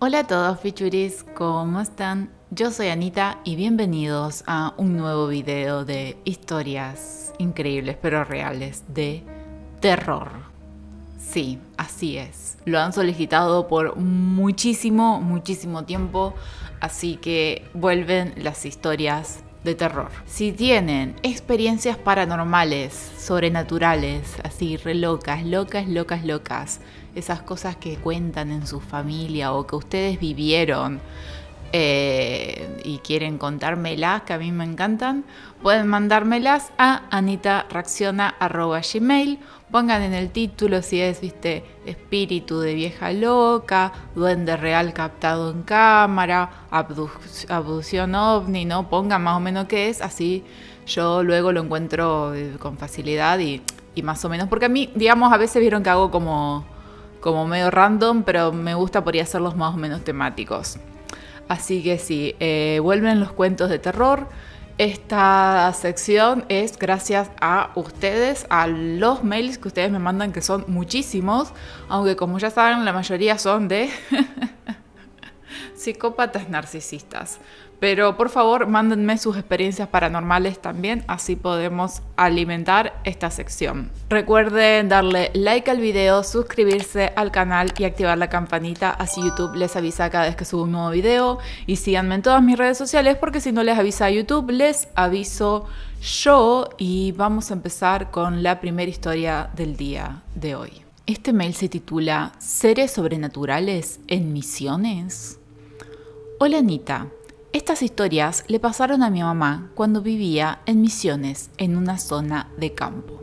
Hola a todos fichuris, ¿cómo están? Yo soy Anita y bienvenidos a un nuevo video de historias increíbles pero reales de terror. Sí, así es. Lo han solicitado por muchísimo, muchísimo tiempo, así que vuelven las historias de terror. Si tienen experiencias paranormales, sobrenaturales, así re locas, locas, locas, locas, esas cosas que cuentan en su familia o que ustedes vivieron, eh, y quieren contármelas, que a mí me encantan, pueden mandármelas a gmail Pongan en el título si es, viste, espíritu de vieja loca, duende real captado en cámara, abducción ovni, ¿no? Pongan más o menos qué es, así yo luego lo encuentro eh, con facilidad y, más o menos. Porque a mí, digamos, a veces vieron que hago como, como medio random, pero me gusta por ahí hacerlos más o menos temáticos. Así que sí, eh, vuelven los cuentos de terror. Esta sección es gracias a ustedes, a los mails que ustedes me mandan, que son muchísimos, aunque como ya saben, la mayoría son de psicópatas narcisistas. Pero por favor, mándenme sus experiencias paranormales también, así podemos alimentar esta sección. Recuerden darle like al video, suscribirse al canal y activar la campanita, así YouTube les avisa cada vez que subo un nuevo video. Y síganme en todas mis redes sociales, porque si no les avisa YouTube, les aviso yo. Y vamos a empezar con la primera historia del día de hoy. Este mail se titula ¿Seres sobrenaturales en misiones? Hola Anita, estas historias le pasaron a mi mamá cuando vivía en Misiones, en una zona de campo.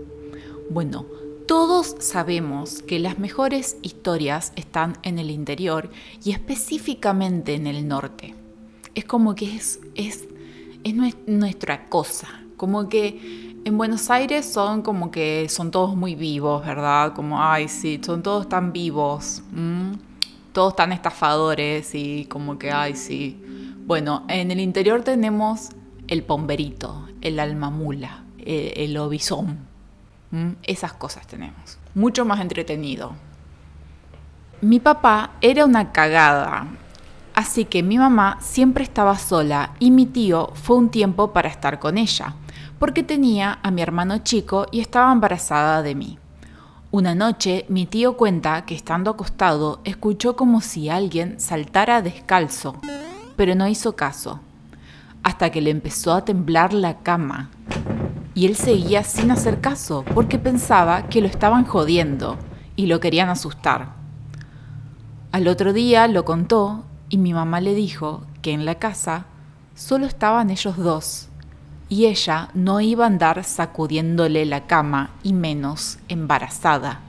Bueno, todos sabemos que las mejores historias están en el interior y específicamente en el norte. Es como que es, nuestra cosa, como que en Buenos Aires son como que son todos muy vivos, ¿verdad? Como, ay, sí, son todos tan vivos, todos tan estafadores y como que, ay, sí, bueno, en el interior tenemos el pomberito, el almamula, eh, el, el obisón. Mm, esas cosas tenemos. Mucho más entretenido. Mi papá era una cagada, así que mi mamá siempre estaba sola y mi tío fue un tiempo para estar con ella, porque tenía a mi hermano chico y estaba embarazada de mí. Una noche mi tío cuenta que estando acostado escuchó como si alguien saltara descalzo pero no hizo caso, hasta que le empezó a temblar la cama. Y él seguía sin hacer caso, porque pensaba que lo estaban jodiendo y lo querían asustar. Al otro día lo contó y mi mamá le dijo que en la casa solo estaban ellos dos y ella no iba a andar sacudiéndole la cama y menos embarazada.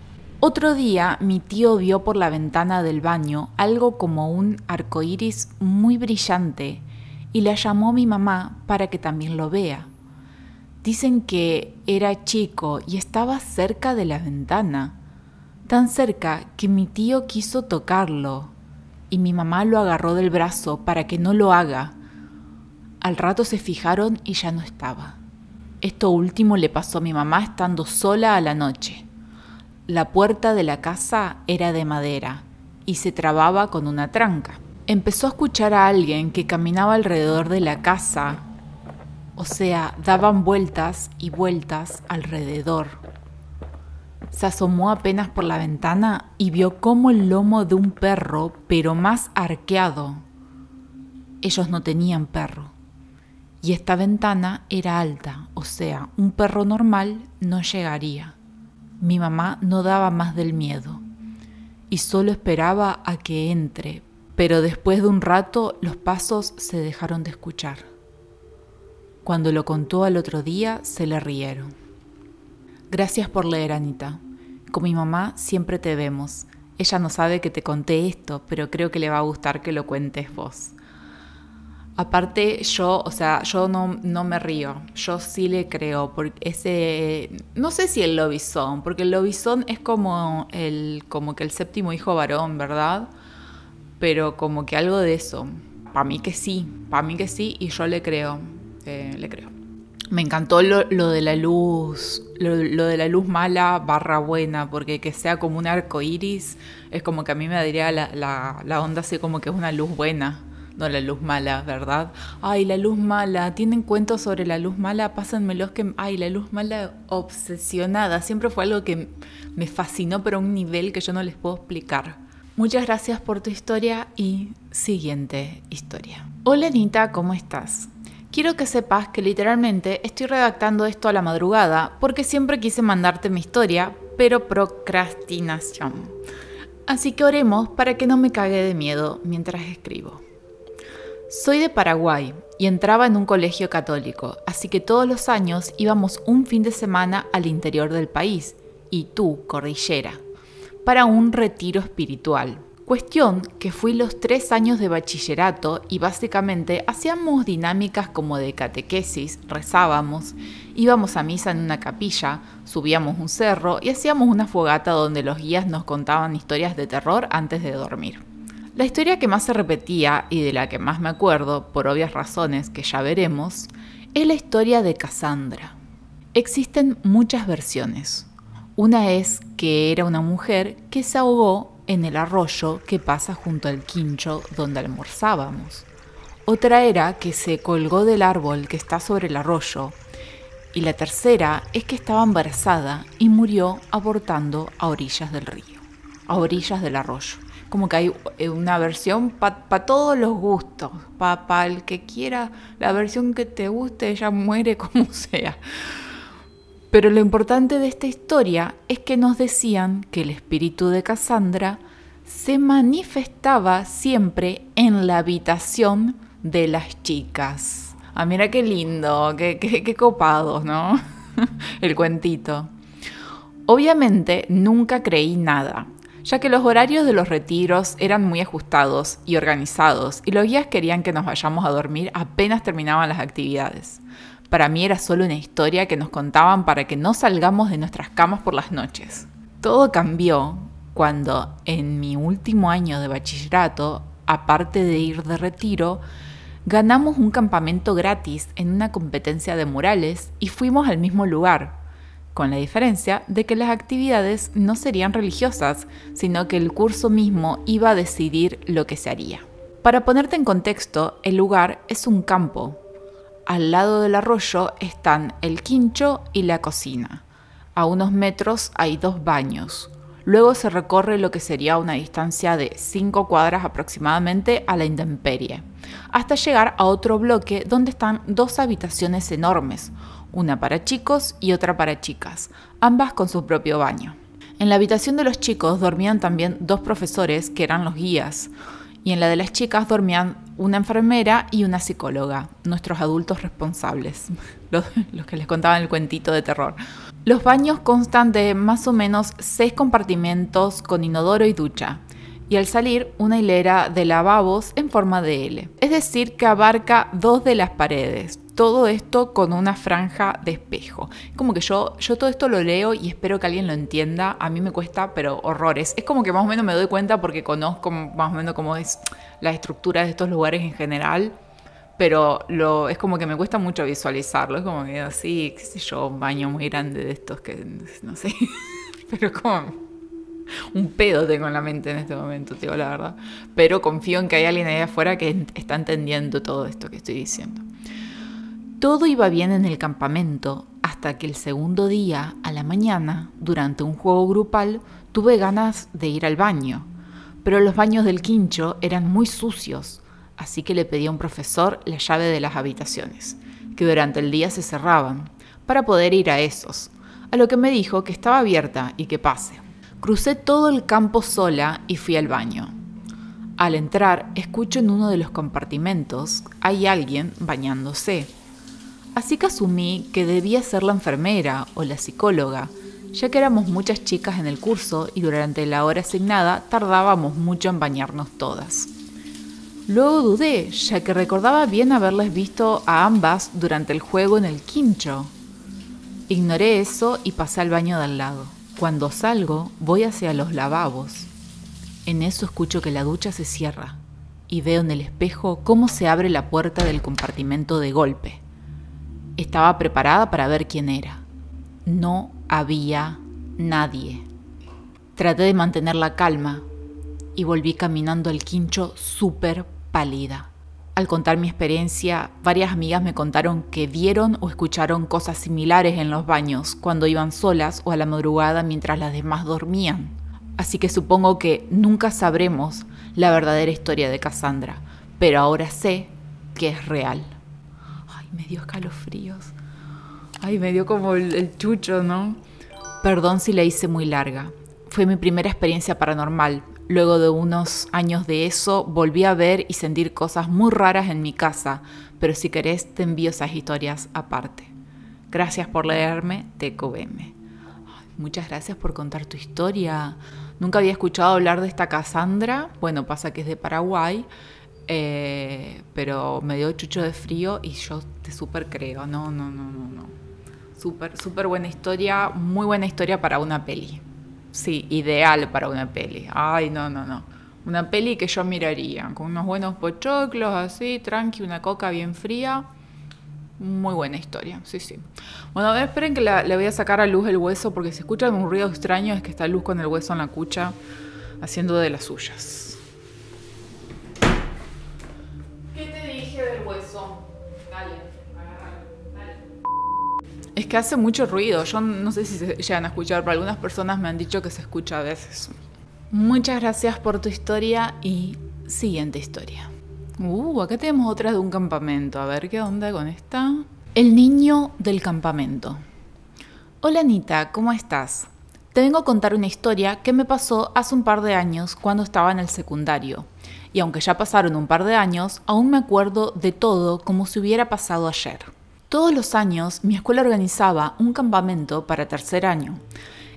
Otro día mi tío vio por la ventana del baño algo como un iris muy brillante y la llamó mi mamá para que también lo vea. Dicen que era chico y estaba cerca de la ventana, tan cerca que mi tío quiso tocarlo y mi mamá lo agarró del brazo para que no lo haga. Al rato se fijaron y ya no estaba. Esto último le pasó a mi mamá estando sola a la noche. La puerta de la casa era de madera y se trababa con una tranca. Empezó a escuchar a alguien que caminaba alrededor de la casa, o sea, daban vueltas y vueltas alrededor. Se asomó apenas por la ventana y vio como el lomo de un perro, pero más arqueado. Ellos no tenían perro. Y esta ventana era alta, o sea, un perro normal no llegaría. Mi mamá no daba más del miedo y solo esperaba a que entre, pero después de un rato los pasos se dejaron de escuchar. Cuando lo contó al otro día, se le rieron. Gracias por leer, Anita. Con mi mamá siempre te vemos. Ella no sabe que te conté esto, pero creo que le va a gustar que lo cuentes vos. Aparte, yo, o sea, yo no, me río, yo sí le creo, porque ese, no sé si el lobizón, porque el lobizón es como, el, como que el séptimo hijo varón, ¿verdad? Pero como que algo de eso, para mí que sí, para mí que sí, y yo le creo, eh, le creo. Me encantó lo, de la luz, lo, de la luz mala barra buena, porque que sea como un arco iris, es como que a mí me daría la onda así como que es una luz buena no la luz mala, ¿verdad? Ay, la luz mala, tienen cuentos sobre la luz mala, pásenmelos que, ay, la luz mala obsesionada, siempre fue algo que me fascinó, pero a un nivel que yo no les puedo explicar. Muchas gracias por tu historia y siguiente historia. Hola Anita, ¿cómo estás? Quiero que sepas que literalmente estoy redactando esto a la madrugada porque siempre quise mandarte mi historia, pero procrastinación. Así que oremos para que no me cague de miedo mientras escribo. Soy de Paraguay y entraba en un colegio católico, así que todos los años íbamos un fin de semana al interior del país, y tú, Cordillera, para un retiro espiritual. Cuestión que fui los tres años de bachillerato y básicamente hacíamos dinámicas como de catequesis, rezábamos, íbamos a misa en una capilla, subíamos un cerro y hacíamos una fogata donde los guías nos contaban historias de terror antes de dormir. La historia que más se repetía y de la que más me acuerdo, por obvias razones que ya veremos, es la historia de Cassandra. Existen muchas versiones. Una es que era una mujer que se ahogó en el arroyo que pasa junto al quincho donde almorzábamos. Otra era que se colgó del árbol que está sobre el arroyo. Y la tercera es que estaba embarazada y murió abortando a orillas del río, a orillas del arroyo como que hay eh, una versión para todos los gustos, para el que quiera, la versión que te guste, ella muere como sea. Pero lo importante de esta historia es que nos decían que el espíritu de Cassandra se manifestaba siempre en la habitación de las chicas. Ah, mira qué lindo, qué, qué, qué copados, ¿no? el cuentito. Obviamente nunca creí nada, ya que los horarios de los retiros eran muy ajustados y organizados y los guías querían que nos vayamos a dormir apenas terminaban las actividades. Para mí era solo una historia que nos contaban para que no salgamos de nuestras camas por las noches. Todo cambió cuando en mi último año de bachillerato, aparte de ir de retiro, ganamos un campamento gratis en una competencia de murales y fuimos al mismo lugar, con la diferencia de que las actividades no serían religiosas, sino que el curso mismo iba a decidir lo que se haría. Para ponerte en contexto, el lugar es un campo. Al lado del arroyo están el quincho y la cocina. A unos metros hay dos baños. Luego se recorre lo que sería una distancia de 5 cuadras aproximadamente a la intemperie, hasta llegar a otro bloque donde están dos habitaciones enormes, una para chicos y otra para chicas, ambas con su propio baño. En la habitación de los chicos dormían también dos profesores que eran los guías, y en la de las chicas dormían una enfermera y una psicóloga, nuestros adultos responsables, los, que les contaban el cuentito de terror. Los baños constan de más o menos seis compartimentos con inodoro y ducha, y al salir una hilera de lavabos en forma de L. Es decir, que abarca dos de las paredes, todo esto con una franja de espejo. Como que yo, yo todo esto lo leo y espero que alguien lo entienda. A mí me cuesta, pero horrores. Es como que más o menos me doy cuenta porque conozco más o menos cómo es la estructura de estos lugares en general. Pero lo, es como que me cuesta mucho visualizarlo. Es como que así, qué sé yo, un baño muy grande de estos que no sé. pero como un pedo tengo en la mente en este momento, digo la verdad. Pero confío en que hay alguien ahí afuera que está entendiendo todo esto que estoy diciendo todo iba bien en el campamento, hasta que el segundo día, a la mañana, durante un juego grupal, tuve ganas de ir al baño, pero los baños del quincho eran muy sucios, así que le pedí a un profesor la llave de las habitaciones, que durante el día se cerraban, para poder ir a esos, a lo que me dijo que estaba abierta y que pase. Crucé todo el campo sola y fui al baño. Al entrar, escucho en uno de los compartimentos hay alguien bañándose Así que asumí que debía ser la enfermera o la psicóloga, ya que éramos muchas chicas en el curso y durante la hora asignada tardábamos mucho en bañarnos todas. Luego dudé, ya que recordaba bien haberles visto a ambas durante el juego en el quincho. Ignoré eso y pasé al baño de al lado. Cuando salgo, voy hacia los lavabos. En eso escucho que la ducha se cierra y veo en el espejo cómo se abre la puerta del compartimento de golpe. Estaba preparada para ver quién era. No había nadie. Traté de mantener la calma y volví caminando al quincho súper pálida. Al contar mi experiencia, varias amigas me contaron que vieron o escucharon cosas similares en los baños cuando iban solas o a la madrugada mientras las demás dormían. Así que supongo que nunca sabremos la verdadera historia de Cassandra, pero ahora sé que es real me dio escalofríos. Ay, me dio como el, chucho, ¿no? Perdón si la hice muy larga. Fue mi primera experiencia paranormal. Luego de unos años de eso, volví a ver y sentir cosas muy raras en mi casa, pero si querés te envío esas historias aparte. Gracias por leerme, TQM. Muchas gracias por contar tu historia. Nunca había escuchado hablar de esta Cassandra. Bueno, pasa que es de Paraguay eh, pero me dio chucho de frío y yo te súper creo. No, no, no, no, no. Súper, súper buena historia, muy buena historia para una peli. Sí, ideal para una peli. Ay, no, no, no. Una peli que yo miraría, con unos buenos pochoclos así, tranqui, una coca bien fría. Muy buena historia, sí, sí. Bueno, esperen que le voy a sacar a luz el hueso, porque si escuchan un ruido extraño es que está luz con el hueso en la cucha haciendo de las suyas. Es que hace mucho ruido. Yo no sé si se llegan a escuchar, pero algunas personas me han dicho que se escucha a veces. Muchas gracias por tu historia y siguiente historia. Uh, acá tenemos otra de un campamento. A ver qué onda con esta. El niño del campamento. Hola Anita, ¿cómo estás? Te vengo a contar una historia que me pasó hace un par de años cuando estaba en el secundario. Y aunque ya pasaron un par de años, aún me acuerdo de todo como si hubiera pasado ayer. Todos los años mi escuela organizaba un campamento para tercer año.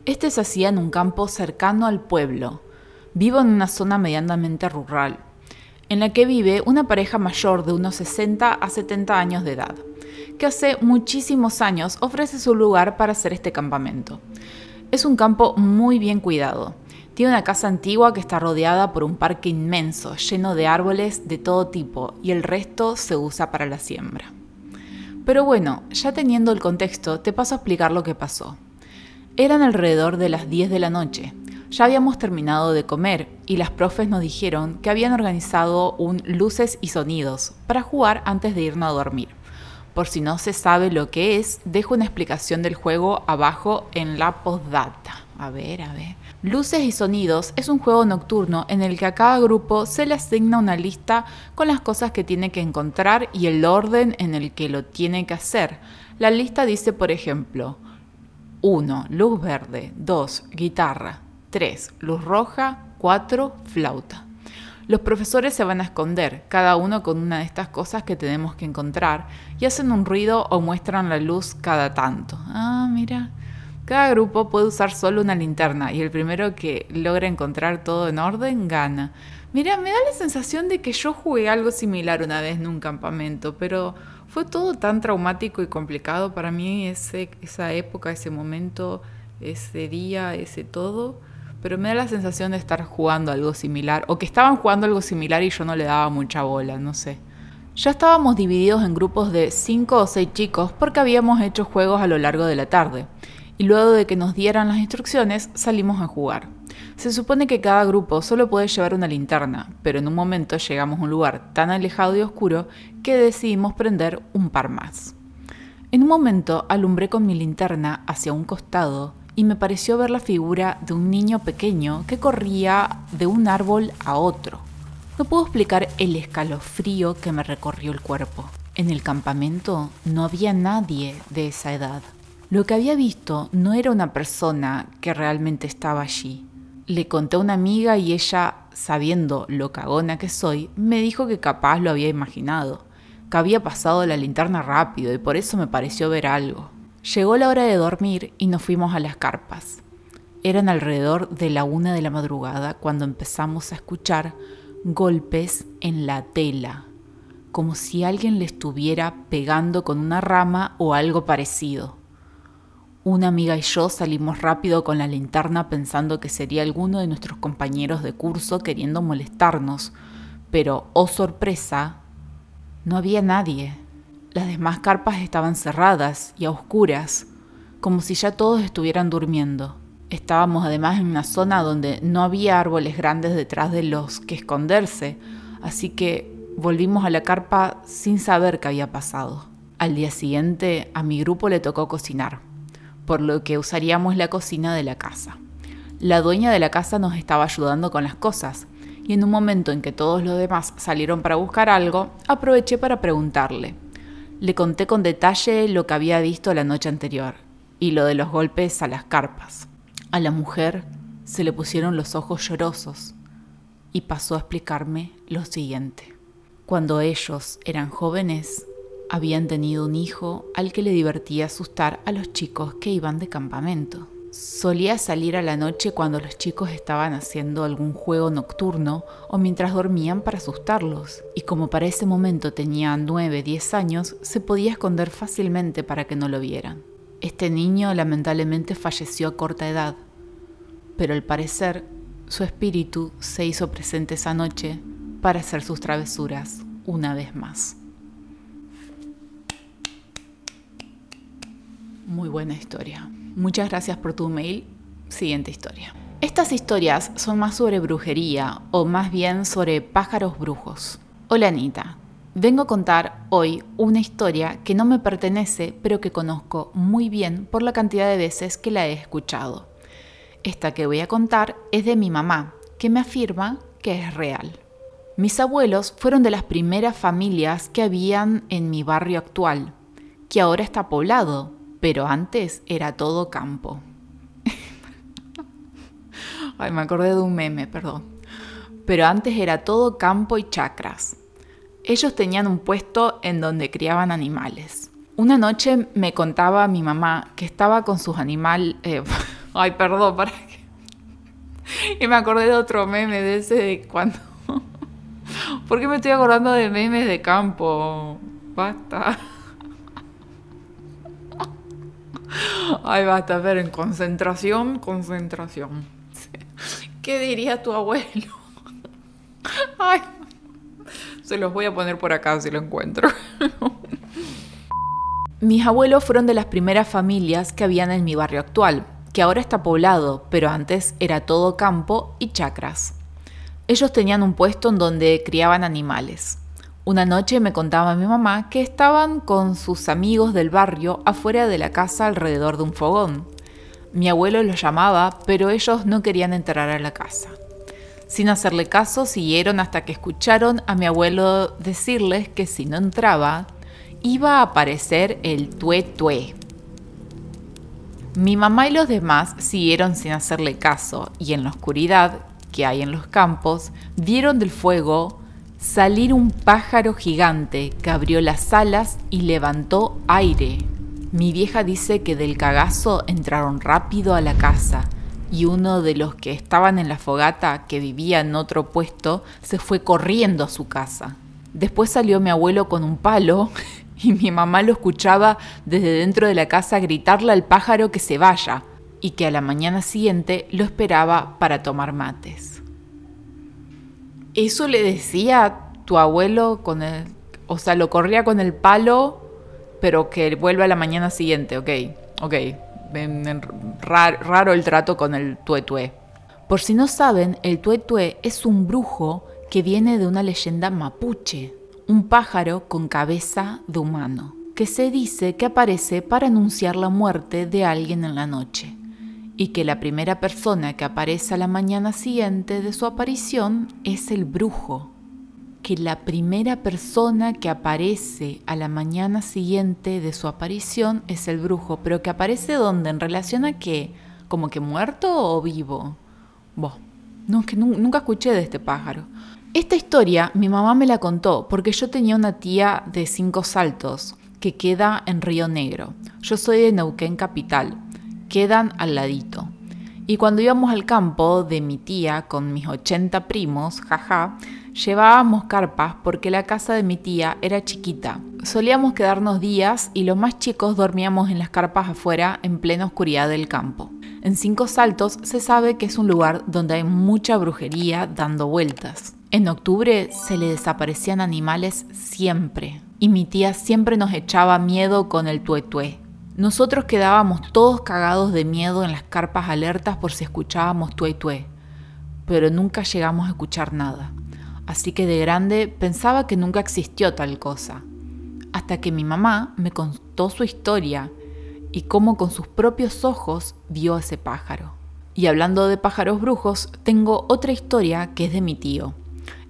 Este se hacía en un campo cercano al pueblo. Vivo en una zona medianamente rural, en la que vive una pareja mayor de unos 60 a 70 años de edad, que hace muchísimos años ofrece su lugar para hacer este campamento. Es un campo muy bien cuidado. Tiene una casa antigua que está rodeada por un parque inmenso, lleno de árboles de todo tipo, y el resto se usa para la siembra. Pero bueno, ya teniendo el contexto, te paso a explicar lo que pasó. Eran alrededor de las 10 de la noche. Ya habíamos terminado de comer y las profes nos dijeron que habían organizado un luces y sonidos para jugar antes de irnos a dormir. Por si no se sabe lo que es, dejo una explicación del juego abajo en la postdata. A ver, a ver. Luces y Sonidos es un juego nocturno en el que a cada grupo se le asigna una lista con las cosas que tiene que encontrar y el orden en el que lo tiene que hacer. La lista dice, por ejemplo, 1. Luz verde, 2. Guitarra, 3. Luz roja, 4. Flauta. Los profesores se van a esconder, cada uno con una de estas cosas que tenemos que encontrar, y hacen un ruido o muestran la luz cada tanto. Ah, mira. Cada grupo puede usar solo una linterna y el primero que logra encontrar todo en orden gana. Mira, me da la sensación de que yo jugué algo similar una vez en un campamento, pero fue todo tan traumático y complicado para mí esa época, ese momento, ese día, ese todo. Pero me da la sensación de estar jugando algo similar, o que estaban jugando algo similar y yo no le daba mucha bola, no sé. Ya estábamos divididos en grupos de 5 o 6 chicos porque habíamos hecho juegos a lo largo de la tarde y luego de que nos dieran las instrucciones salimos a jugar. Se supone que cada grupo solo puede llevar una linterna, pero en un momento llegamos a un lugar tan alejado y oscuro que decidimos prender un par más. En un momento alumbré con mi linterna hacia un costado y me pareció ver la figura de un niño pequeño que corría de un árbol a otro. No puedo explicar el escalofrío que me recorrió el cuerpo. En el campamento no había nadie de esa edad. Lo que había visto no era una persona que realmente estaba allí. Le conté a una amiga y ella, sabiendo lo cagona que soy, me dijo que capaz lo había imaginado, que había pasado la linterna rápido y por eso me pareció ver algo. Llegó la hora de dormir y nos fuimos a las carpas. Eran alrededor de la una de la madrugada cuando empezamos a escuchar golpes en la tela, como si alguien le estuviera pegando con una rama o algo parecido. Una amiga y yo salimos rápido con la linterna pensando que sería alguno de nuestros compañeros de curso queriendo molestarnos, pero, oh sorpresa, no había nadie. Las demás carpas estaban cerradas y a oscuras, como si ya todos estuvieran durmiendo. Estábamos además en una zona donde no había árboles grandes detrás de los que esconderse, así que volvimos a la carpa sin saber qué había pasado. Al día siguiente, a mi grupo le tocó cocinar por lo que usaríamos la cocina de la casa. La dueña de la casa nos estaba ayudando con las cosas, y en un momento en que todos los demás salieron para buscar algo, aproveché para preguntarle. Le conté con detalle lo que había visto la noche anterior, y lo de los golpes a las carpas. A la mujer se le pusieron los ojos llorosos, y pasó a explicarme lo siguiente. Cuando ellos eran jóvenes, habían tenido un hijo al que le divertía asustar a los chicos que iban de campamento. Solía salir a la noche cuando los chicos estaban haciendo algún juego nocturno o mientras dormían para asustarlos, y como para ese momento tenía 9, 10 años, se podía esconder fácilmente para que no lo vieran. Este niño lamentablemente falleció a corta edad, pero al parecer su espíritu se hizo presente esa noche para hacer sus travesuras una vez más. Muy buena historia. Muchas gracias por tu mail. Siguiente historia. Estas historias son más sobre brujería o más bien sobre pájaros brujos. Hola Anita, vengo a contar hoy una historia que no me pertenece pero que conozco muy bien por la cantidad de veces que la he escuchado. Esta que voy a contar es de mi mamá, que me afirma que es real. Mis abuelos fueron de las primeras familias que habían en mi barrio actual, que ahora está poblado, pero antes era todo campo. Ay, me acordé de un meme, perdón. Pero antes era todo campo y chacras. Ellos tenían un puesto en donde criaban animales. Una noche me contaba mi mamá que estaba con sus animales... Eh, ay, perdón, para qué? Y me acordé de otro meme de ese de cuando... ¿Por qué me estoy acordando de memes de campo? Basta. Ahí a ver, en concentración, concentración. ¿Qué diría tu abuelo? se los voy a poner por acá si lo encuentro. Mis abuelos fueron de las primeras familias que habían en mi barrio actual, que ahora está poblado, pero antes era todo campo y chacras. Ellos tenían un puesto en donde criaban animales. Una noche me contaba mi mamá que estaban con sus amigos del barrio afuera de la casa alrededor de un fogón. Mi abuelo los llamaba, pero ellos no querían entrar a la casa. Sin hacerle caso, siguieron hasta que escucharon a mi abuelo decirles que si no entraba, iba a aparecer el tué tué. Mi mamá y los demás siguieron sin hacerle caso y en la oscuridad que hay en los campos, dieron del fuego salir un pájaro gigante que abrió las alas y levantó aire. Mi vieja dice que del cagazo entraron rápido a la casa y uno de los que estaban en la fogata, que vivía en otro puesto, se fue corriendo a su casa. Después salió mi abuelo con un palo y mi mamá lo escuchaba desde dentro de la casa gritarle al pájaro que se vaya y que a la mañana siguiente lo esperaba para tomar mates. Eso le decía tu abuelo con el. O sea, lo corría con el palo, pero que vuelva a la mañana siguiente, ok. Ok. raro el trato con el tuetue. Por si no saben, el tuetue es un brujo que viene de una leyenda mapuche, un pájaro con cabeza de humano, que se dice que aparece para anunciar la muerte de alguien en la noche y que la primera persona que aparece a la mañana siguiente de su aparición es el brujo. Que la primera persona que aparece a la mañana siguiente de su aparición es el brujo, pero que aparece ¿dónde? en relación a qué, como que muerto o vivo. Vos, no, es que nunca escuché de este pájaro. Esta historia mi mamá me la contó porque yo tenía una tía de cinco saltos que queda en Río Negro. Yo soy de Neuquén Capital, quedan al ladito. Y cuando íbamos al campo de mi tía con mis 80 primos, jaja, llevábamos carpas porque la casa de mi tía era chiquita. Solíamos quedarnos días y los más chicos dormíamos en las carpas afuera en plena oscuridad del campo. En Cinco Saltos se sabe que es un lugar donde hay mucha brujería dando vueltas. En octubre se le desaparecían animales siempre y mi tía siempre nos echaba miedo con el tuetué. Nosotros quedábamos todos cagados de miedo en las carpas alertas por si escuchábamos tué tué, pero nunca llegamos a escuchar nada. Así que de grande pensaba que nunca existió tal cosa. Hasta que mi mamá me contó su historia y cómo con sus propios ojos vio a ese pájaro. Y hablando de pájaros brujos, tengo otra historia que es de mi tío.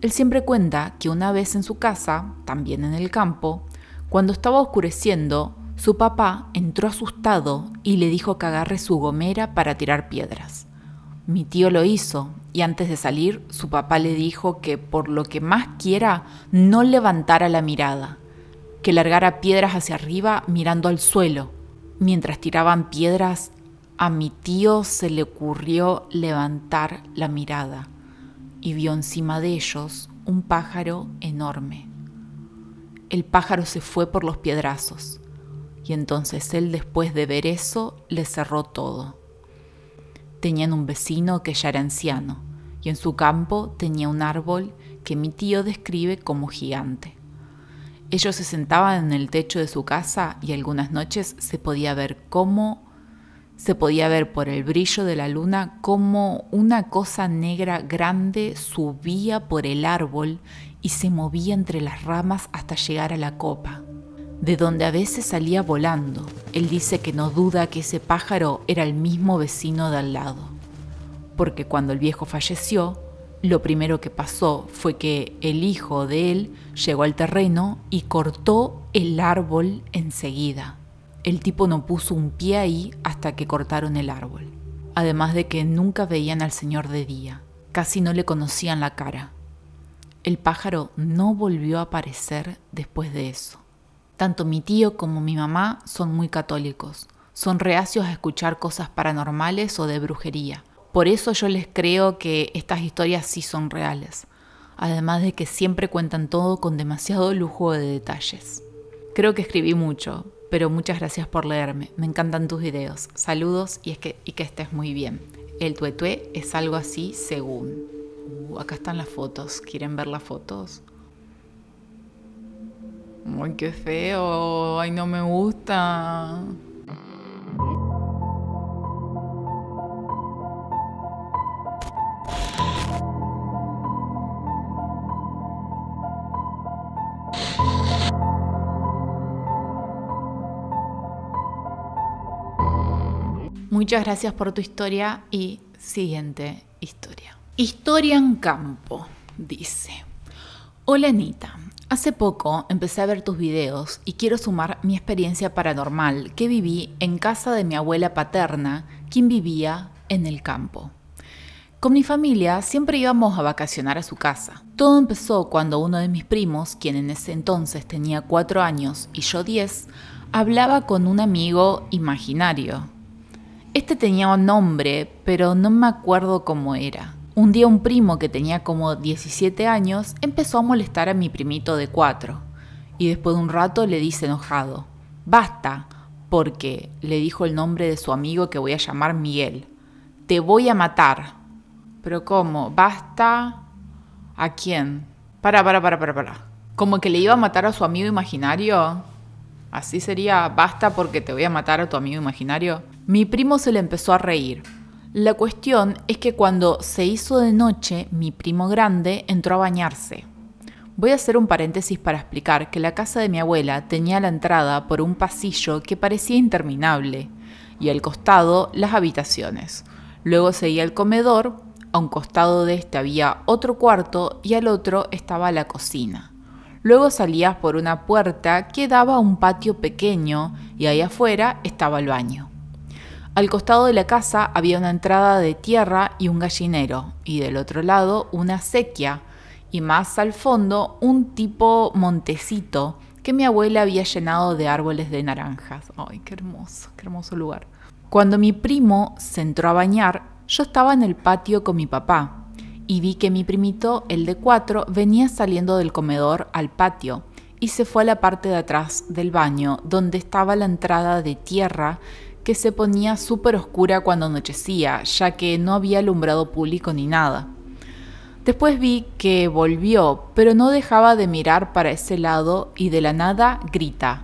Él siempre cuenta que una vez en su casa, también en el campo, cuando estaba oscureciendo, su papá entró asustado y le dijo que agarre su gomera para tirar piedras. Mi tío lo hizo y antes de salir su papá le dijo que por lo que más quiera no levantara la mirada, que largara piedras hacia arriba mirando al suelo. Mientras tiraban piedras, a mi tío se le ocurrió levantar la mirada y vio encima de ellos un pájaro enorme. El pájaro se fue por los piedrazos y entonces él después de ver eso le cerró todo. Tenían un vecino que ya era anciano y en su campo tenía un árbol que mi tío describe como gigante. Ellos se sentaban en el techo de su casa y algunas noches se podía ver cómo se podía ver por el brillo de la luna cómo una cosa negra grande subía por el árbol y se movía entre las ramas hasta llegar a la copa de donde a veces salía volando. Él dice que no duda que ese pájaro era el mismo vecino de al lado, porque cuando el viejo falleció, lo primero que pasó fue que el hijo de él llegó al terreno y cortó el árbol enseguida. El tipo no puso un pie ahí hasta que cortaron el árbol. Además de que nunca veían al señor de día, casi no le conocían la cara. El pájaro no volvió a aparecer después de eso. Tanto mi tío como mi mamá son muy católicos. Son reacios a escuchar cosas paranormales o de brujería. Por eso yo les creo que estas historias sí son reales. Además de que siempre cuentan todo con demasiado lujo de detalles. Creo que escribí mucho, pero muchas gracias por leerme. Me encantan tus videos. Saludos y, es que, y estés muy bien. El tuetué es algo así según. Uh, acá están las fotos. ¿Quieren ver las fotos? Ay, qué feo, ay, no me gusta. Muchas gracias por tu historia y siguiente historia. Historia en campo, dice. Hola Anita, Hace poco empecé a ver tus videos y quiero sumar mi experiencia paranormal que viví en casa de mi abuela paterna, quien vivía en el campo. Con mi familia siempre íbamos a vacacionar a su casa. Todo empezó cuando uno de mis primos, quien en ese entonces tenía 4 años y yo 10, hablaba con un amigo imaginario. Este tenía un nombre, pero no me acuerdo cómo era. Un día un primo que tenía como 17 años empezó a molestar a mi primito de 4 y después de un rato le dice enojado, basta, porque le dijo el nombre de su amigo que voy a llamar Miguel, te voy a matar. Pero ¿cómo? ¿Basta? ¿A quién? Para, para, para, para, para. Como que le iba a matar a su amigo imaginario. Así sería, basta porque te voy a matar a tu amigo imaginario. Mi primo se le empezó a reír, la cuestión es que cuando se hizo de noche, mi primo grande entró a bañarse. Voy a hacer un paréntesis para explicar que la casa de mi abuela tenía la entrada por un pasillo que parecía interminable y al costado las habitaciones. Luego seguía el comedor, a un costado de este había otro cuarto y al otro estaba la cocina. Luego salías por una puerta que daba a un patio pequeño y ahí afuera estaba el baño. Al costado de la casa había una entrada de tierra y un gallinero, y del otro lado una acequia, y más al fondo un tipo montecito que mi abuela había llenado de árboles de naranjas. ¡Ay, qué hermoso, qué hermoso lugar! Cuando mi primo se entró a bañar, yo estaba en el patio con mi papá y vi que mi primito, el de cuatro, venía saliendo del comedor al patio y se fue a la parte de atrás del baño, donde estaba la entrada de tierra que se ponía súper oscura cuando anochecía, ya que no había alumbrado público ni nada. Después vi que volvió, pero no dejaba de mirar para ese lado y de la nada grita.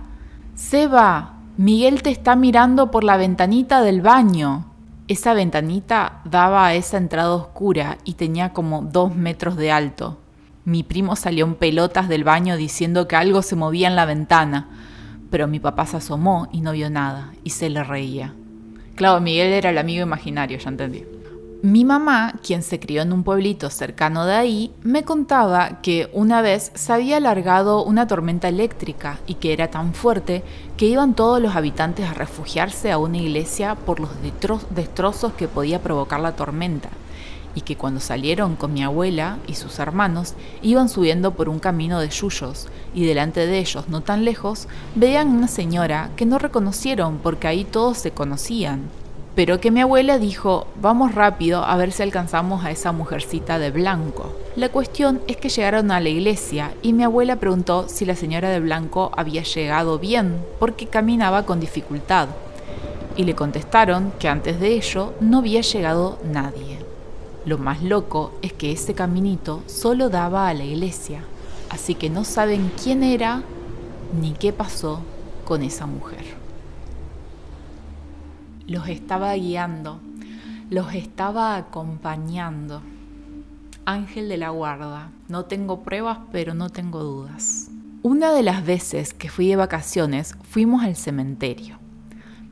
Seba, Miguel te está mirando por la ventanita del baño. Esa ventanita daba a esa entrada oscura y tenía como dos metros de alto. Mi primo salió en pelotas del baño diciendo que algo se movía en la ventana pero mi papá se asomó y no vio nada, y se le reía. Claro, Miguel era el amigo imaginario, ya entendí. Mi mamá, quien se crió en un pueblito cercano de ahí, me contaba que una vez se había alargado una tormenta eléctrica y que era tan fuerte que iban todos los habitantes a refugiarse a una iglesia por los destrozos que podía provocar la tormenta y que cuando salieron con mi abuela y sus hermanos iban subiendo por un camino de yuyos y delante de ellos, no tan lejos, veían una señora que no reconocieron porque ahí todos se conocían, pero que mi abuela dijo, vamos rápido a ver si alcanzamos a esa mujercita de blanco. La cuestión es que llegaron a la iglesia y mi abuela preguntó si la señora de blanco había llegado bien, porque caminaba con dificultad. Y le contestaron que antes de ello no había llegado nadie. Lo más loco es que ese caminito solo daba a la iglesia, así que no saben quién era ni qué pasó con esa mujer. Los estaba guiando, los estaba acompañando. Ángel de la guarda, no tengo pruebas pero no tengo dudas. Una de las veces que fui de vacaciones fuimos al cementerio.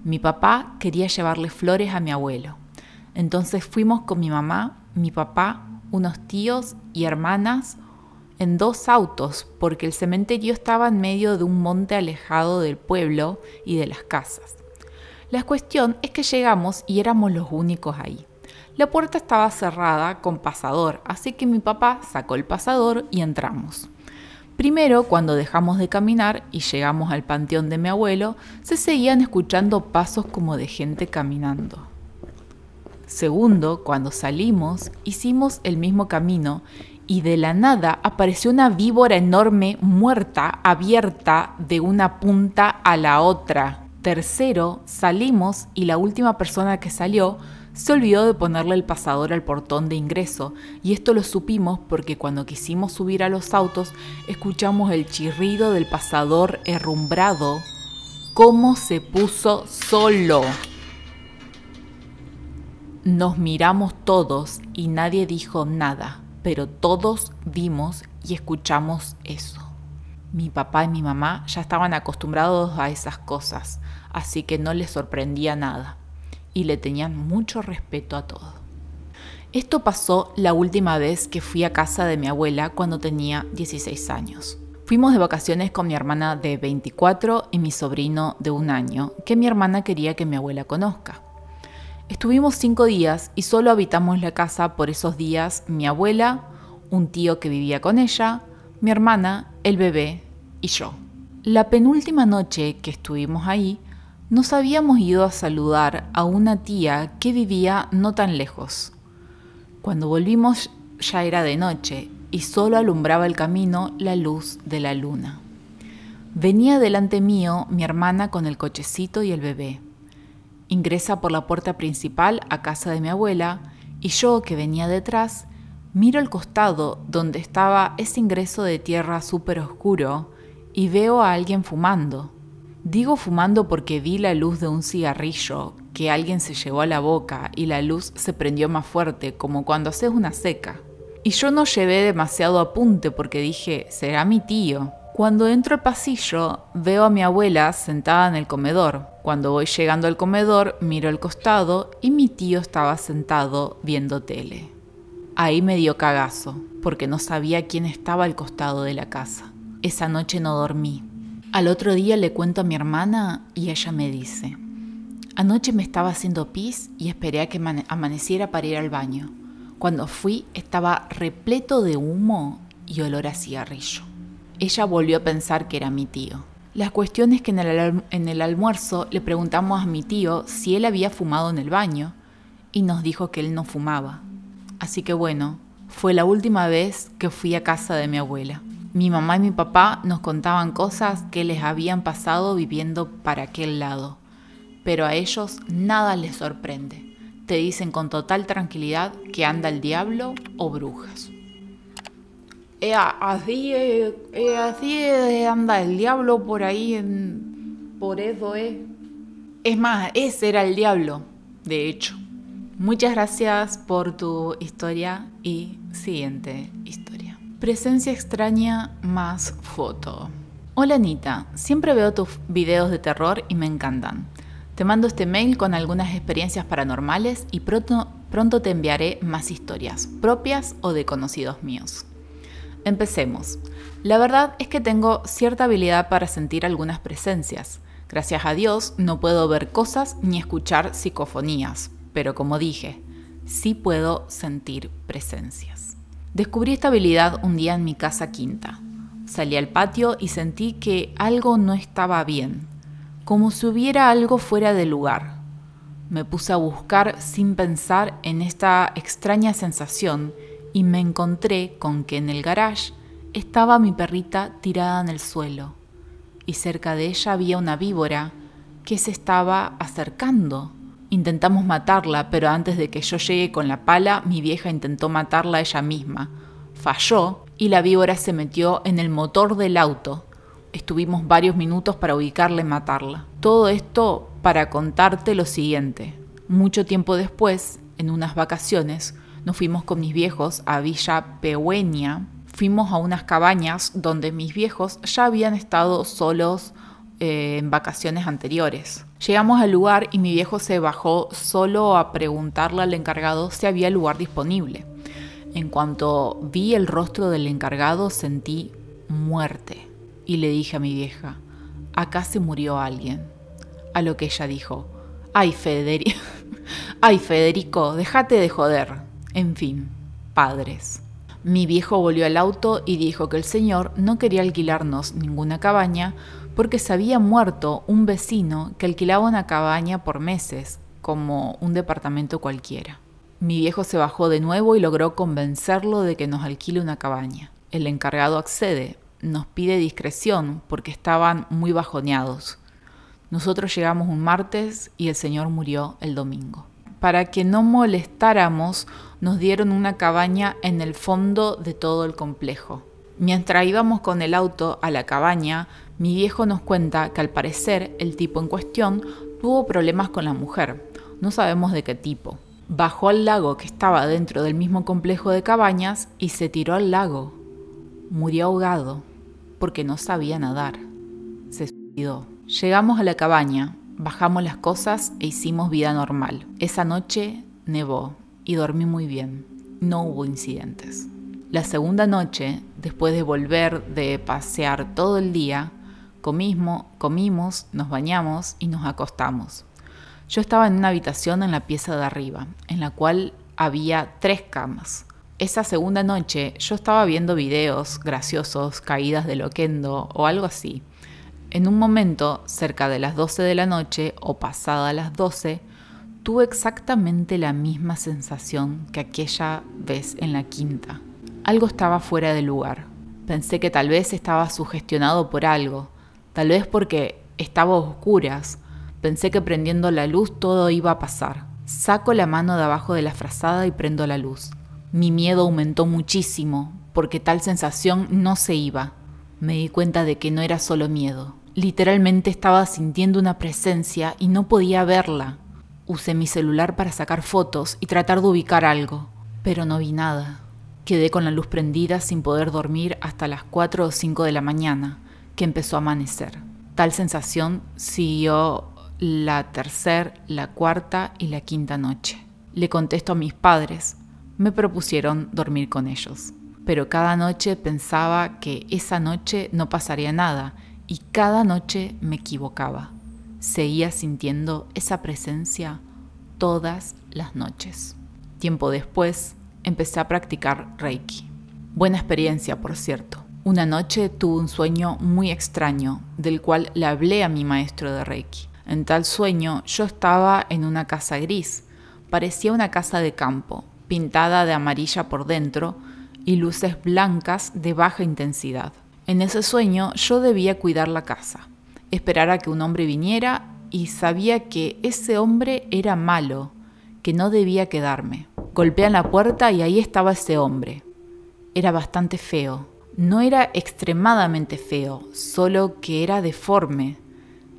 Mi papá quería llevarle flores a mi abuelo entonces fuimos con mi mamá, mi papá, unos tíos y hermanas en dos autos porque el cementerio estaba en medio de un monte alejado del pueblo y de las casas. La cuestión es que llegamos y éramos los únicos ahí. La puerta estaba cerrada con pasador, así que mi papá sacó el pasador y entramos. Primero, cuando dejamos de caminar y llegamos al panteón de mi abuelo, se seguían escuchando pasos como de gente caminando. Segundo, cuando salimos, hicimos el mismo camino y de la nada apareció una víbora enorme muerta, abierta de una punta a la otra. Tercero, salimos y la última persona que salió se olvidó de ponerle el pasador al portón de ingreso y esto lo supimos porque cuando quisimos subir a los autos escuchamos el chirrido del pasador herrumbrado. ¿Cómo se puso solo? Nos miramos todos y nadie dijo nada, pero todos vimos y escuchamos eso. Mi papá y mi mamá ya estaban acostumbrados a esas cosas, así que no les sorprendía nada y le tenían mucho respeto a todo. Esto pasó la última vez que fui a casa de mi abuela cuando tenía 16 años. Fuimos de vacaciones con mi hermana de 24 y mi sobrino de un año, que mi hermana quería que mi abuela conozca. Estuvimos cinco días y solo habitamos la casa por esos días mi abuela, un tío que vivía con ella, mi hermana, el bebé y yo. La penúltima noche que estuvimos ahí, nos habíamos ido a saludar a una tía que vivía no tan lejos. Cuando volvimos ya era de noche y solo alumbraba el camino la luz de la luna. Venía delante mío mi hermana con el cochecito y el bebé. Ingresa por la puerta principal a casa de mi abuela y yo, que venía detrás, miro al costado donde estaba ese ingreso de tierra súper oscuro y veo a alguien fumando. Digo fumando porque vi la luz de un cigarrillo que alguien se llevó a la boca y la luz se prendió más fuerte, como cuando haces una seca. Y yo no llevé demasiado apunte porque dije, será mi tío. Cuando entro al pasillo, veo a mi abuela sentada en el comedor. Cuando voy llegando al comedor, miro al costado y mi tío estaba sentado viendo tele. Ahí me dio cagazo, porque no sabía quién estaba al costado de la casa. Esa noche no dormí. Al otro día le cuento a mi hermana y ella me dice, anoche me estaba haciendo pis y esperé a que amaneciera para ir al baño. Cuando fui estaba repleto de humo y olor a cigarrillo. Ella volvió a pensar que era mi tío. Las cuestiones que en el, en el almuerzo le preguntamos a mi tío si él había fumado en el baño y nos dijo que él no fumaba. Así que bueno, fue la última vez que fui a casa de mi abuela. Mi mamá y mi papá nos contaban cosas que les habían pasado viviendo para aquel lado, pero a ellos nada les sorprende. Te dicen con total tranquilidad que anda el diablo o brujas. Eh, así, es, eh, así anda el diablo por ahí, por eso es. Es más, ese era el diablo, de hecho. Muchas gracias por tu historia y siguiente historia. Presencia extraña más foto. Hola Anita, siempre veo tus videos de terror y me encantan. Te mando este mail con algunas experiencias paranormales y pronto te enviaré más historias, propias o de conocidos míos. Empecemos. La verdad es que tengo cierta habilidad para sentir algunas presencias. Gracias a Dios no puedo ver cosas ni escuchar psicofonías, pero como dije, sí puedo sentir presencias. Descubrí esta habilidad un día en mi casa quinta. Salí al patio y sentí que algo no estaba bien, como si hubiera algo fuera de lugar. Me puse a buscar sin pensar en esta extraña sensación y me encontré con que en el garage estaba mi perrita tirada en el suelo y cerca de ella había una víbora que se estaba acercando. Intentamos matarla, pero antes de que yo llegue con la pala, mi vieja intentó matarla ella misma. Falló y la víbora se metió en el motor del auto. Estuvimos varios minutos para ubicarla y matarla. Todo esto para contarte lo siguiente. Mucho tiempo después, en unas vacaciones, nos fuimos con mis viejos a Villa Pehueña. Fuimos a unas cabañas donde mis viejos ya habían estado solos eh, en vacaciones anteriores. Llegamos al lugar y mi viejo se bajó solo a preguntarle al encargado si había lugar disponible. En cuanto vi el rostro del encargado sentí muerte y le dije a mi vieja, acá se murió alguien. A lo que ella dijo, ay Federico, ay Federico, déjate de joder, en fin, padres. Mi viejo volvió al auto y dijo que el señor no quería alquilarnos ninguna cabaña porque se había muerto un vecino que alquilaba una cabaña por meses, como un departamento cualquiera. Mi viejo se bajó de nuevo y logró convencerlo de que nos alquile una cabaña. El encargado accede, nos pide discreción porque estaban muy bajoneados. Nosotros llegamos un martes y el señor murió el domingo. Para que no molestáramos, nos dieron una cabaña en el fondo de todo el complejo. Mientras íbamos con el auto a la cabaña, mi viejo nos cuenta que al parecer el tipo en cuestión tuvo problemas con la mujer, no sabemos de qué tipo. Bajó al lago que estaba dentro del mismo complejo de cabañas y se tiró al lago. Murió ahogado porque no sabía nadar. Se suicidó. Llegamos a la cabaña, bajamos las cosas e hicimos vida normal. Esa noche nevó y dormí muy bien. No hubo incidentes. La segunda noche, después de volver de pasear todo el día, comismo, comimos, nos bañamos y nos acostamos. Yo estaba en una habitación en la pieza de arriba, en la cual había tres camas. Esa segunda noche yo estaba viendo videos graciosos, caídas de loquendo o algo así. En un momento, cerca de las 12 de la noche o pasada las 12, Tuve exactamente la misma sensación que aquella vez en la quinta. Algo estaba fuera de lugar. Pensé que tal vez estaba sugestionado por algo, tal vez porque estaba a oscuras. Pensé que prendiendo la luz todo iba a pasar. Saco la mano de abajo de la frazada y prendo la luz. Mi miedo aumentó muchísimo, porque tal sensación no se iba. Me di cuenta de que no era solo miedo. Literalmente estaba sintiendo una presencia y no podía verla. Usé mi celular para sacar fotos y tratar de ubicar algo, pero no vi nada. Quedé con la luz prendida sin poder dormir hasta las 4 o 5 de la mañana, que empezó a amanecer. Tal sensación siguió la tercera, la cuarta y la quinta noche. Le contesto a mis padres. Me propusieron dormir con ellos. Pero cada noche pensaba que esa noche no pasaría nada y cada noche me equivocaba seguía sintiendo esa presencia todas las noches. Tiempo después, empecé a practicar Reiki. Buena experiencia, por cierto. Una noche tuve un sueño muy extraño, del cual le hablé a mi maestro de Reiki. En tal sueño yo estaba en una casa gris, parecía una casa de campo, pintada de amarilla por dentro y luces blancas de baja intensidad. En ese sueño yo debía cuidar la casa. Esperar a que un hombre viniera y sabía que ese hombre era malo, que no debía quedarme. en la puerta y ahí estaba ese hombre. Era bastante feo. No era extremadamente feo, solo que era deforme.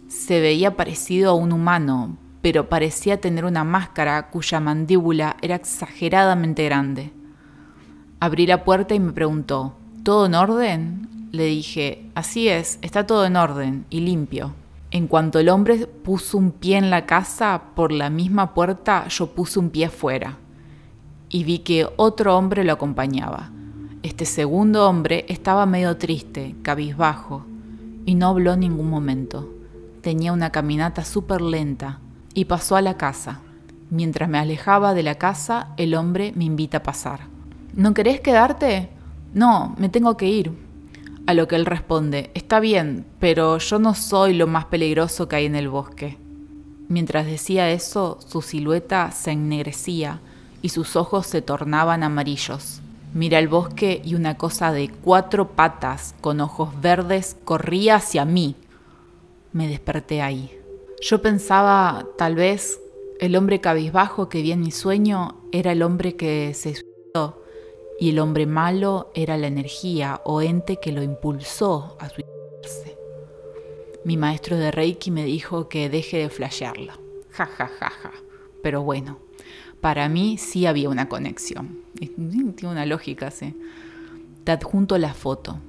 Se veía parecido a un humano, pero parecía tener una máscara cuya mandíbula era exageradamente grande. Abrí la puerta y me preguntó, ¿todo en orden? le dije, así es, está todo en orden y limpio. En cuanto el hombre puso un pie en la casa, por la misma puerta yo puse un pie afuera y vi que otro hombre lo acompañaba. Este segundo hombre estaba medio triste, cabizbajo, y no habló en ningún momento. Tenía una caminata súper lenta y pasó a la casa. Mientras me alejaba de la casa, el hombre me invita a pasar. ¿No querés quedarte? No, me tengo que ir. A lo que él responde, está bien, pero yo no soy lo más peligroso que hay en el bosque. Mientras decía eso, su silueta se ennegrecía y sus ojos se tornaban amarillos. Mira el bosque y una cosa de cuatro patas con ojos verdes corría hacia mí. Me desperté ahí. Yo pensaba, tal vez, el hombre cabizbajo que vi en mi sueño era el hombre que se suicidó y el hombre malo era la energía o ente que lo impulsó a suicidarse. Mi maestro de Reiki me dijo que deje de flashearla. Ja, ja, ja, ja. Pero bueno, para mí sí había una conexión. Tiene una lógica, sí. Te adjunto la foto.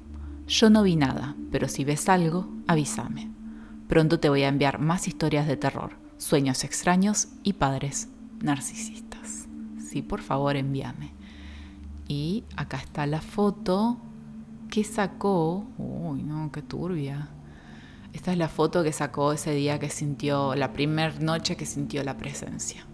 Yo no vi nada, pero si ves algo, avísame. Pronto te voy a enviar más historias de terror, sueños extraños y padres narcisistas. Sí, por favor, envíame. Y acá está la foto que sacó. Uy, no, qué turbia. Esta es la foto que sacó ese día que sintió, la primera noche que sintió la presencia.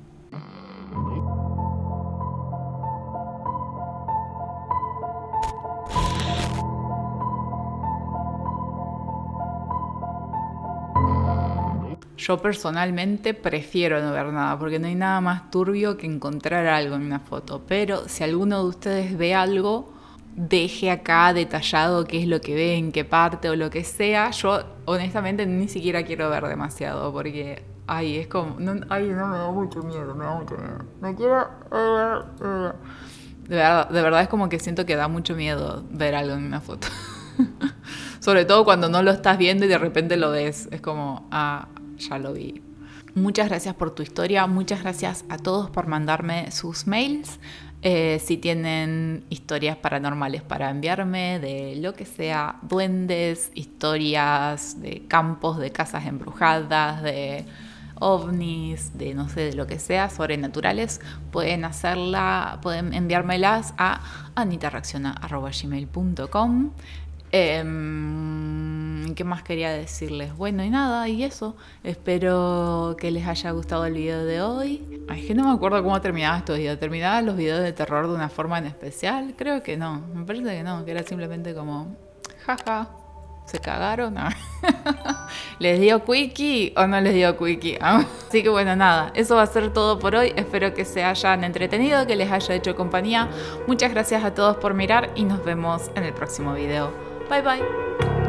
Yo personalmente prefiero no ver nada, porque no hay nada más turbio que encontrar algo en una foto. Pero si alguno de ustedes ve algo, deje acá detallado qué es lo que ve, en qué parte o lo que sea. Yo honestamente ni siquiera quiero ver demasiado, porque ay, es como. No, ay, no, me da mucho miedo, me da mucho quiero. Eh, eh. De verdad, es como que siento que da mucho miedo ver algo en una foto. Sobre todo cuando no lo estás viendo y de repente lo ves. Es como, ah, ya lo vi. Muchas gracias por tu historia, muchas gracias a todos por mandarme sus mails. Eh, si tienen historias paranormales para enviarme, de lo que sea, duendes, historias de campos, de casas embrujadas, de ovnis, de no sé, de lo que sea, sobrenaturales, pueden hacerla, pueden enviármelas a anitarreacciona.gmail.com. ¿qué más quería decirles? Bueno, y nada, y eso. Espero que les haya gustado el video de hoy. Ay, es que no me acuerdo cómo terminaba estos videos. ¿Terminaba los videos de terror de una forma en especial? Creo que no. Me parece que no, que era simplemente como, jaja, se cagaron. ¿Les dio quickie o no les dio quickie? Así que bueno, nada, eso va a ser todo por hoy. Espero que se hayan entretenido, que les haya hecho compañía. Muchas gracias a todos por mirar y nos vemos en el próximo video. Bye bye.